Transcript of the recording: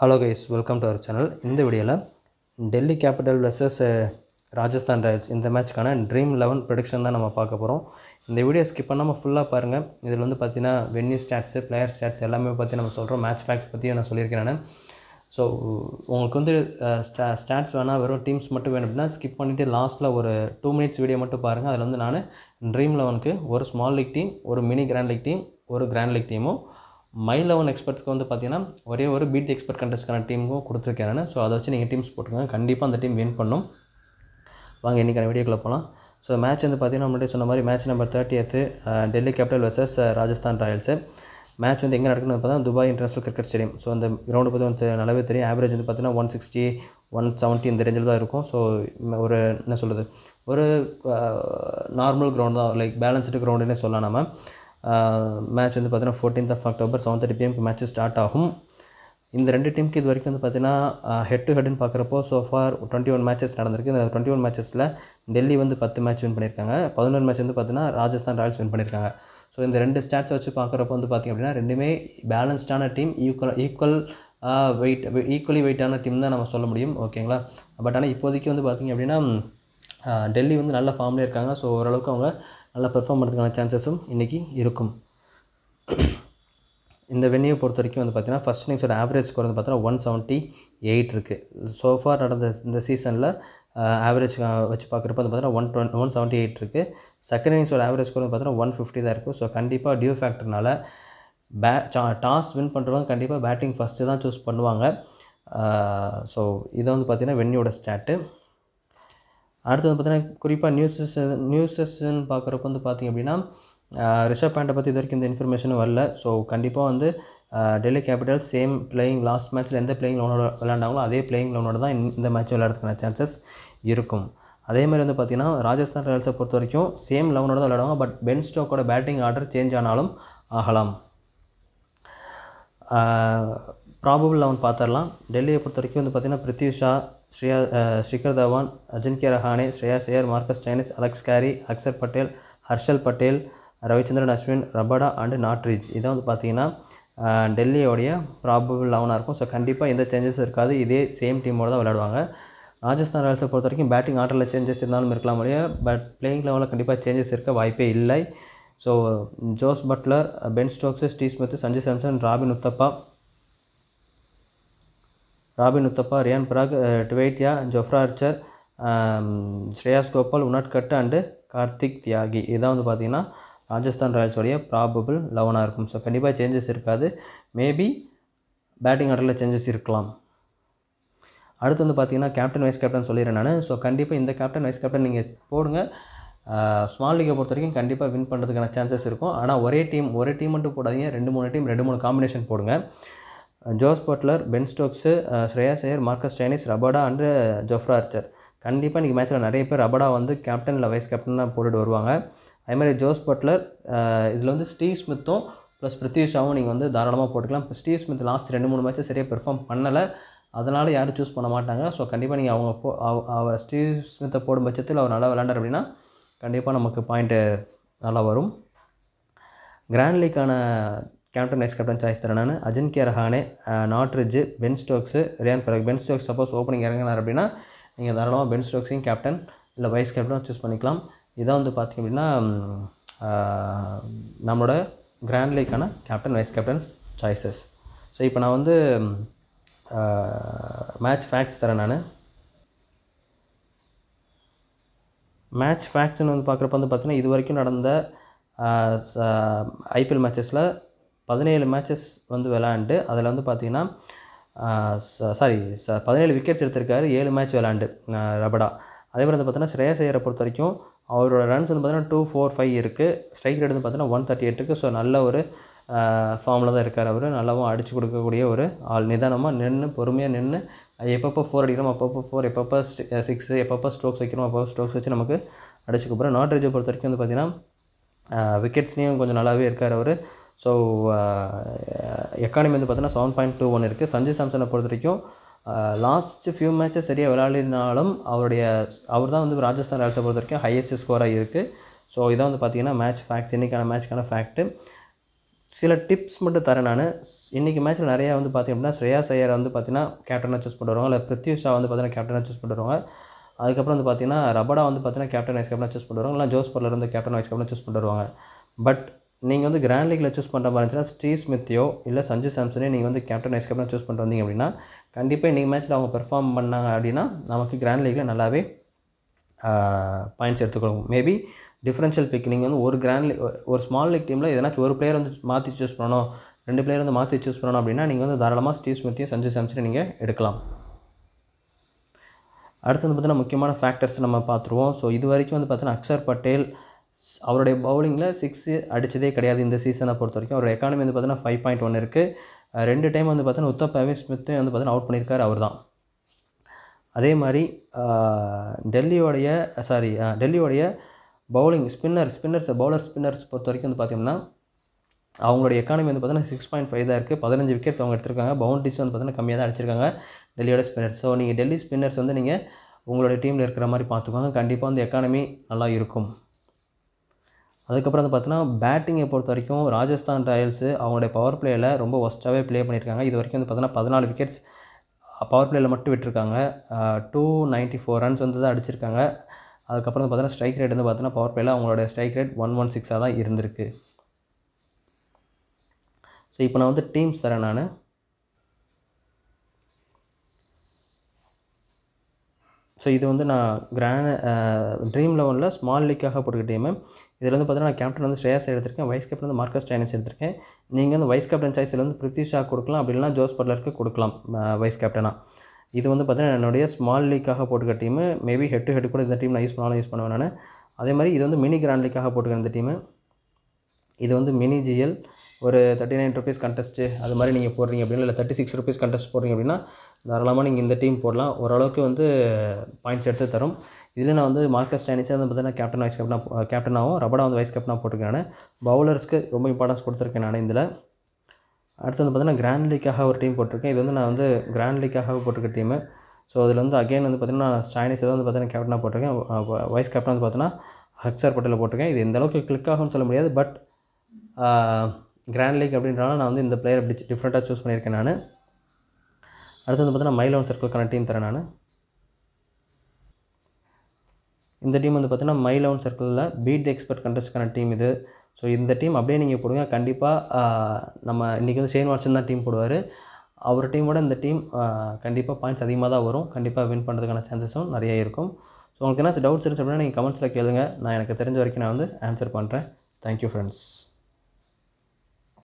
hello guys welcome to our channel இந்த வீடியோவில் Delhi Capital versus Rajasthan Royals இந்த மேட்ச்க்கான ட்ரீம் லெவன் ப்ரொடிக்ஷன் தான் நம்ம பார்க்க போகிறோம் இந்த வீடியோ ஸ்கிப் பண்ணாமல் ஃபுல்லாக பாருங்கள் இதில் வந்து பார்த்தீங்கன்னா வென்யூ ஸ்டாட்ஸு பிளேயர் ஸ்டாட்ஸ் எல்லாமே பற்றி நம்ம சொல்கிறோம் மேட்ச் ஃபேக்ஸ் பற்றியும் நான் சொல்லியிருக்கேன் நான் ஸோ உங்களுக்கு வந்து ஸ்டா ஸ்டாட்ஸ் வேணால் வெறும் டீம்ஸ் மட்டும் வேணும் அப்படின்னா ஸ்கிப் பண்ணிவிட்டு லாஸ்ட்டில் ஒரு டூ மினிட்ஸ் வீடியோ மட்டும் பாருங்கள் அதில் வந்து நான் ட்ரீம் லெவனுக்கு ஒரு ஸ்மால் லீக் டீம் ஒரு மினி கிராண்ட் லீக் டீம் ஒரு கிராண்ட் லீக் டீமும் மை லெவன் எக்ஸ்பர்ட்ஸ்க்கு வந்து பார்த்தீங்கன்னா ஒரே ஒரு பீட் எக்ஸ்பர்ட் கண்டஸ்ட்கான டீமுக்கும் கொடுத்துருக்கேன் ஸோ அதை வச்சு நீங்கள் டீம்ஸ் போட்டுக்கோங்க கண்டிப்பாக அந்த டீம் வின் பண்ணும் வாங்க இன்றைக்கான வீடியோக்குள்ளே போகலாம் ஸோ மேட்ச் வந்து பார்த்திங்கன்னா முன்னாடி சொன்ன மாதிரி match number thirty eight Delhi Capital versus Rajasthan Royals match வந்து எங்கே நடக்குன்னு பார்த்தா Dubai international cricket stadium so அந்த கிரௌண்டு பற்றி வந்து நல்லாவே தெரியும் ஆவரேஜ் வந்து பார்த்தீங்கன்னா ஒன் சிக்ஸ்டி ஒன் செவன்ட்டி இந்த ரேஞ்சில் தான் இருக்கும் ஸோ ஒரு என்ன சொல்கிறது ஒரு நார்மல் கிரவுண்ட் தான் லைக் பேலன்ஸ்டு கிரவுண்டுன்னே சொல்லலாம் நம்ம மேட்ச் வந்து பார்த்தீங்கன்னா fourteenth of October seven thirty பிஎம்க்கு மேட்ச் ஸ்டார்ட் ஆகும் இந்த ரெண்டு டீமுக்கு இது வரைக்கும் வந்து பார்த்தீங்கன்னா ஹெட் டு ஹெட்னு பார்க்குறப்போ ஃபார் டுவெண்ட்டி ஒன் மேட்சஸ் நடந்திருக்கு இந்த டுவெண்ட்டி ஒன் மேட்சஸில் டெல்லி வந்து பத்து மேட்ச் வின் பண்ணியிருக்காங்க பதினொரு மேட்ச் வந்து பார்த்தீங்கன்னா ராஜஸ்தான் ராயல்ஸ் வின் பண்ணியிருக்காங்க ஸோ இந்த ரெண்டு ஸ்டாட்ஸை வச்சு பார்க்குறப்போ வந்து பார்த்திங்க அப்படின்னா ரெண்டுமே பேலன்ஸ்டான team equal equal weight equally வெயிட்டான டீம் தான் நம்ம சொல்ல முடியும் ஓகேங்களா பட் ஆனால் இப்போதைக்கு வந்து பார்த்திங்க அப்படின்னா டெல்லி வந்து நல்ல ஃபார்ம்லேயே இருக்காங்க ஸோ ஓரளவுக்கு அவங்க நல்லா பெர்ஃபார்ம் பண்ணுறதுக்கான சான்சஸும் இன்றைக்கி இருக்கும் இந்த வெண்ணியை பொறுத்த வரைக்கும் வந்து பார்த்தீங்கன்னா ஃபஸ்ட் இன்னிங்ஸோட ஆவரேஜ் ஸ்கோர் வந்து பார்த்தீங்கன்னா ஒன் செவன்ட்டி எயிட் இருக்குது சோஃபார் நடந்த இந்த சீசனில் ஆவரேஜ் வச்சு பார்க்குறப்ப வந்து பார்த்தீங்கன்னா one twenty one seventy eight இருக்குது செகண்ட் இன்னிங்ஸோட ஆவரேஜ் ஸ்கோர் வந்து பார்த்தீங்கன்னா ஒன் ஃபிஃப்டி தான் இருக்கும் ஸோ கண்டிப்பாக டியூ ஃபேக்டர்னால் பே டாஸ் வின் பண்ணுறவங்க கண்டிப்பாக பேட்டிங் ஃபஸ்ட்டு தான் சூஸ் பண்ணுவாங்க ஸோ இதை வந்து பார்த்திங்கன்னா வென்னியோட ஸ்டாட்டு அடுத்தது பார்த்திங்கன்னா குறிப்பாக நியூஸஸ் நியூஸஸ்ன்னு பார்க்குறப்ப வந்து பார்த்திங்க அப்படின்னா ரிஷப் பேண்டை பற்றி இது வரைக்கும் இந்த இன்ஃபர்மேஷனும் வரல ஸோ கண்டிப்பாக வந்து Delhi Capital same playing last மேட்ச்சில் எந்த பிளேயிங் லோனோட விளாண்டாங்களோ அதே பிளேயிங் லோனோட தான் இந்த மேட்ச் விளையாடுறதுக்கான சான்சஸ் இருக்கும் அதே மாதிரி வந்து பார்த்திங்கன்னா ராஜஸ்தான் ராயல்ஸை பொறுத்த வரைக்கும் சேம் லெவனோட தான் விளையாடுவாங்க பட் பென் ஸ்டோக்கோட பேட்டிங் ஆர்டர் சேஞ்ச் ஆனாலும் ஆகலாம் ப்ராபபிள் லெவன் பார்த்துடலாம் டெல்லியை பொறுத்த வரைக்கும் வந்து பார்த்திங்கன்னா Prithvi Shaw Shikhar Dhawan Ajinkya Rahane Shreyas Iyer Marcus Stoinis Alex Carey Axar Patel Harshal Patel Ravichandran Ashwin Rabada and Nortje இதான் வந்து பார்த்திங்கன்னா டெல்லியோடைய ப்ராபபிள் லெவனாக இருக்கும் ஸோ கண்டிப்பாக எந்த சேஞ்சஸ் இருக்காது இதே சேம் டீமோடு தான் விளையாடுவாங்க ராஜஸ்தான் ராயல்ஸை பொறுத்த வரைக்கும் பேட்டிங் ஆர்டரில் சேஞ்சஸ் இருந்தாலும் இருக்கலாம் முடியும் பட் பிளேயிங் லெவலில் கண்டிப்பாக சேஞ்சஸ் இருக்க வாய்ப்பே இல்லை so Jos Buttler Ben Stokes Steve Smith Sanjay Samson Robin Uthappa Robin Uthappa Riyan Parag Tewatia Jofra Archer Shreyas Gopal Unadkat and Kartik Tyagi இதான் வந்து பார்த்திங்கன்னா ராஜஸ்தான் ராயல்ஸோடைய ப்ராபபிள் லெவனாக இருக்கும் ஸோ கண்டிப்பாக சேஞ்சஸ் இருக்காது மேபி பேட்டிங் ஆர்டரில் சேஞ்சஸ் இருக்கலாம் அடுத்து வந்து பார்த்திங்கன்னா கேப்டன் வைஸ் கேப்டன் சொல்லிடுறேன் நான் ஸோ கண்டிப்பாக இந்த கேப்டன் வைஸ் கேப்டன் நீங்கள் போடுங்க ஸ்மால் லீகை பொறுத்த வரைக்கும் கண்டிப்பாக வின் பண்ணுறதுக்கான சான்சஸ் இருக்கும் ஆனால் ஒரே டீம் ஒரே டீம் மட்டும் போடாதீங்க ரெண்டு மூணு டீம் ரெண்டு மூணு காம்பினேஷன் போடுங்க Jos Buttler Ben Stokes Shreyas Iyer Marcus Stoinis Rabada and Jofra Archer கண்டிப்பாக இன்றைக்கி மேட்ச்சில் நிறைய பேர் ரபடா வந்து கேப்டன் இல்லை வைஸ் கேப்டனாக போட்டுட்டு வருவாங்க அதேமாதிரி ஜோஸ் பட்லர் இதில் வந்து ஸ்டீவ் ஸ்மித்தும் ப்ளஸ் பிருத்விஷாவும் நீங்கள் வந்து தாராளமாக போட்டுக்கலாம் இப்போ ஸ்டீவ் ஸ்மித் லாஸ்ட் ரெண்டு மூணு மேட்சை சரியாக பெர்ஃபார்ம் பண்ணலை அதனால் யாரும் சூஸ் பண்ண மாட்டாங்க ஸோ கண்டிப்பாக நீங்கள் அவங்க போ அவர் ஸ்டீவ் ஸ்மித்தை போடும் பட்சத்தில் அவர் நல்லா விளாண்டார் அப்படின்னா கண்டிப்பாக நமக்கு பாயிண்ட்டு நல்லா வரும் கிராண்ட் லீக்கான ಕ್ಯಾಪ್ಟನ್ கேப்டன் சாய்ஸ் தரேன் ನಾನು Ajinkya Rahane Nortje Ben Stokes Riyan Parag Ben Stokes suppose opening இறங்கினார் அப்படின்னா நீங்கள் தாராளமாக பென் ஸ்டோக்ஸையும் கேப்டன் இல்லை வைஸ் கேப்டனும் சூஸ் பண்ணிக்கலாம் இதான் வந்து பார்த்திங்க அப்படின்னா நம்மளோட கிராண்ட் லீக்கான captain vice captain choices so இப்போ நான் வந்து மேட்ச் ஃபேக்ட்ஸ் தரேன் நான் மேட்ச் ஃபேக்ட்ஸ்னு வந்து பார்க்குறப்ப வந்து பார்த்திங்கன்னா இது வரைக்கும் நடந்த ஐபிஎல் மேட்சஸில் பதினேழு மேட்சஸ் வந்து விளாண்டு அதில் வந்து பார்த்திங்கன்னா சாரி பதினேழு விக்கெட்ஸ் எடுத்திருக்காரு ஏழு மேட்ச் விளாண்டு ரபடா அதே மாதிரி வந்து பார்த்தீங்கன்னா ஸ்ரேயா ஐயரை பொறுத்த வரைக்கும் அவரோட ரன்ஸ் வந்து பார்த்தீங்கன்னா டூ ஃபோர் ஃபைவ் இருக்குது ஸ்ட்ரைக் ரேட் வந்து பார்த்தீங்கன்னா ஒன் தேர்ட்டி எட்டுக்கு ஸோ நல்ல ஒரு ஃபார்மில் தான் இருக்கார் அவர் நல்லாவும் அடித்து கொடுக்கக்கூடிய ஒரு ஆள் நிதானமாக நின்று பொறுமையாக நின்று எப்பப்போ ஃபோர் அடிக்கிறோம் அப்பப்போ ஃபோர் எப்பப்போ சிக்ஸு எப்பப்போ ஸ்ட்ரோக்ஸ் வைக்கிறோம் அப்பப்போ ஸ்ட்ரோக்ஸ் வச்சு நமக்கு அடிச்சுக்கப்புறம் நாட்ரேஜை பொறுத்த வரைக்கும் வந்து பார்த்திங்கன்னா விக்கெட்ஸ்லேயும் கொஞ்சம் நல்லாவே இருக்கார் அவர் ஸோ எக்கானமி uh, வந்து பார்த்தீங்கன்னா செவன் பாயிண்ட் டூ ஒன் இருக்குது சஞ்சு சாம்சனை பொறுத்த வரைக்கும் லாஸ்ட் uh, ஃபியூ மேட்சஸ் சரியாக விளையாடினாலும் அவருடைய அவர் தான் வந்து ராஜஸ்தான் ராயல்ஸை பொறுத்த வரைக்கும் ஹையஸ்ட் ஸ்கோராக இருக்குது ஸோ இதான் வந்து பார்த்தீங்கன்னா மேட்ச் ஃபேக்ட்ஸ் இன்றைக்கான மேட்ச்க்கான ஃபேக்ட்டு சில டிப்ஸ் மட்டும் தரேன் நான் இன்றைக்கி மேட்ச்சில் நிறையா வந்து பார்த்திங்க அப்படின்னா ஸ்ரேயா சையரை வந்து பார்த்திங்கன்னா கேப்டனாக சூஸ் பண்ணுவாங்க இல்லை பிருத்வி ஷா வந்து பார்த்தீங்கன்னா கேப்டனாக சூஸ் பண்ணுவாங்க அதுக்கப்புறம் வந்து பார்த்திங்கன்னா ரபடா வந்து பார்த்திங்கன்னா கேப்டன் வைஸ் கேப்டனாக சூஸ் பண்ணுவாங்க இல்லை ஜோஸ் பர்லர் வந்து கேப்டன் வைஸ் கேப்டனாக சூஸ் பண்ணுவாங்க பட் நீங்கள் வந்து கிராண்ட் லீக்கில் சூஸ் பண்ணுற மாதிரி இருந்துச்சுன்னா ஸ்டீவ் ஸ்மித்தியோ இல்லை சஞ்சு சாம்சனே நீங்கள் வந்து கேப்டன் நைஸ் கேப்டன் சூஸ் பண்ணிட்டு வந்தீங்க அப்படின்னா கண்டிப்பாக நீங்கள் மேட்ச்சில் அவங்க பெர்ஃபார்ம் பண்ணாங்க அப்படின்னா நமக்கு கிராண்ட் லீக்கில் நல்லாவே பாயிண்ட்ஸ் எடுத்துக்கணும் மேபி டிஃப்ரென்ஷியல் பிக் நீங்கள் வந்து ஒரு கிராண்ட் லீக் ஒரு ஸ்மால் லீக் டீமில் எதனாச்சும் ஒரு பிளேயர் வந்து மாற்றி சூஸ் பண்ணணும் ரெண்டு பிளேயர் வந்து மாற்றி சூஸ் பண்ணணும் அப்படின்னா நீங்கள் வந்து தாராளமாக ஸ்டீவ் ஸ்மித்தையும் சஞ்சு சாம்சனே நீங்கள் எடுக்கலாம் அடுத்து வந்து பார்த்தீங்கன்னா முக்கியமான ஃபேக்டர்ஸ் நம்ம பார்த்துருவோம் ஸோ இது வரைக்கும் வந்து பார்த்தீங்கன்னா அக்ஷர் பட்டேல் அவருடைய பவுலிங்கில் சிக்ஸ் அடித்ததே கிடையாது இந்த சீசனை பொறுத்த வரைக்கும் அவருடைய எக்கானமி வந்து பார்த்தீங்கன்னா ஃபைவ் பாயிண்ட் ஒன் இருக்குது ரெண்டு டைம் வந்து பார்த்தீங்கன்னா உத்தப்பாவே ஸ்மித்தையும் வந்து பார்த்தீங்கன்னா அவுட் பண்ணியிருக்காரு அவர் தான் அதே மாதிரி டெல்லியோடைய சாரி டெல்லியோடைய bowling spinner spinners bowler spinners பொறுத்த வரைக்கும் வந்து பார்த்தீங்கன்னா அவங்களுடைய எக்கானமி வந்து பார்த்தீங்கன்னா சிக்ஸ் பாயிண்ட் ஃபைவ் தான் இருக்குது பதினஞ்சு விக்கெட்ஸ் அவங்க எடுத்திருக்காங்க பவுண்டரிஸ் வந்து பார்த்தீங்கன்னா கம்மியாக தான் அடிச்சிருக்காங்க டெல்லியோட ஸ்பின்னர்ஸ் ஸோ நீங்கள் டெல்லி ஸ்பின்னர்ஸ் வந்து நீங்கள் உங்களுடைய டீமில் இருக்கிற மாதிரி பார்த்துக்கோங்க கண்டிப்பாக வந்து எக்கானமி நல்லா இருக்கும் அதுக்கப்புறம் வந்து பார்த்தீங்கன்னா பேட்டிங்கை பொறுத்த வரைக்கும் ராஜஸ்தான் ராயல்ஸு அவங்களுடைய பவர் பிளேயில் ரொம்ப ஒஸ்ட்டாகவே ப்ளே பண்ணியிருக்காங்க இது வரைக்கும் வந்து பார்த்தீங்கன்னா பதினாலு விக்கெட்ஸ் பவர் பிளேயில் மட்டும் விட்டுருக்காங்க டூ நைன்ட்டி ஃபோர் ரன்ஸ் வந்து தான் அடிச்சிருக்காங்க அதுக்கப்புறம் வந்து பார்த்தீங்கன்னா ஸ்ட்ரைக் ரேட் வந்து பார்த்தீங்கன்னா பவர் பிளேயில் அவங்களோட ஸ்ட்ரைக் ரேட் ஒன் ஒன் சிக்ஸாக தான் இருந்திருக்கு ஸோ இப்போ நான் வந்து டீம்ஸ் தரேன் நான் ஸோ இது வந்து நான் கிராண்ட் ட்ரீம் லெவனில் ஸ்மால் லீக்காக போட்டுக்கிட்டேமே இதில் வந்து பார்த்தீங்கன்னா கேப்டன் வந்து ஸ்ரேயாஸ் எடுத்திருக்கேன் வைஸ் கேப்டன் வந்து மார்க்கஸ் ஸ்டைனஸ் எடுத்திருக்கேன் நீங்கள் வந்து வைஸ் கேப்டன் சாய்ஸில் வந்து பிருத்வி ஷா கொடுக்கலாம் அப்படி இல்லைனா ஜோஸ் பட்லருக்கு கொடுக்கலாம் வைஸ் கேப்டனாக இது வந்து பார்த்தீங்கன்னா என்னுடைய ஸ்மால் லீக்காக போட்டுக்க team maybe head to head கூட இந்த டீம் நான் யூஸ் பண்ணாலும் யூஸ் பண்ணுவேன் நான் அதே மாதிரி இது வந்து மினி கிராண்ட் லீக்காக போட்டுக்கிற இந்த டீமு இது வந்து மினி ஜிஎல் ஒரு தேர்ட்டி நைன் ருபீஸ் கண்டஸ்ட்டு அது மாதிரி நீங்கள் போடுறீங்க அப்படின்னா இல்லை தேர்ட்டி சிக்ஸ் ருபீஸ் கண்டஸ்ட் போடுறீங்க அப்படின்னா தாராளமாக நீங்கள் இந்த டீம் போடலாம் ஓரளவுக்கு வந்து பாயிண்ட்ஸ் எடுத்து தரும் இதில் நான் வந்து மார்க்கஸ் ஸ்டானிஸே வந்து பார்த்தீங்கன்னா கேப்டன் வைஸ் கேப்டனாக கேப்டனாகவும் ரபடா வந்து வைஸ் கேப்டனாக போட்டிருக்கேன் பவுலர்ஸ்க்கு ரொம்ப இம்பார்ட்டன்ஸ் கொடுத்துருக்கேன் நான் இதில் அடுத்து வந்து பார்த்தீங்கன்னா கிராண்ட் லீக்காக ஒரு டீம் போட்டிருக்கேன் இது வந்து நான் வந்து கிராண்ட் லீக்காக போட்டிருக்க டீமு ஸோ அதில் வந்து அகைன் வந்து பார்த்திங்கன்னா ஸ்டானிஸ் தான் வந்து பார்த்தீங்கன்னா கேப்டனாக போட்டிருக்கேன் வைஸ் கேப்டன் வந்து பார்த்தீங்கன்னா ஹக்சர் பட்டேலில் போட்டிருக்கேன் இது எந்தளவுக்கு கிளிக் ஆகும்னு சொல்ல முடியாது பட் கிராண்ட் லீக் அப்படின்றனால நான் வந்து இந்த பிளேயர் அப்படி டிஃப்ரெண்ட்டாக சூஸ் பண்ணியிருக்கேன் நான் அடுத்து வந்து பார்த்தீங்கன்னா மயிலவன் சர்க்கிளுக்கான டீம் தரேன் நான் இந்த டீம் வந்து பார்த்தீங்கன்னா மயிலவன் சர்க்கிளில் பீட் தி எக்ஸ்பர்ட் கண்டஸ்ட்கான டீம் இது ஸோ இந்த டீம் அப்படியே நீங்கள் போடுங்க கண்டிப்பாக நம்ம இன்றைக்கி வந்து ஷேன் வாட்சன் தான் டீம் போடுவார் அவர் டீமோட இந்த டீம் கண்டிப்பாக பாயிண்ட்ஸ் அதிகமாக தான் வரும் கண்டிப்பாக வின் பண்ணுறதுக்கான சான்சஸும் நிறைய இருக்கும் ஸோ உங்களுக்கு என்ன டவுட்ஸ் இருந்துச்சு அப்படின்னா நீங்கள் கமெண்ட்ஸில் கேளுங்க நான் எனக்கு தெரிஞ்ச வரைக்கும் நான் வந்து ஆன்சர் பண்ணுறேன் தேங்க்யூ ஃப்ரெண்ட்ஸ்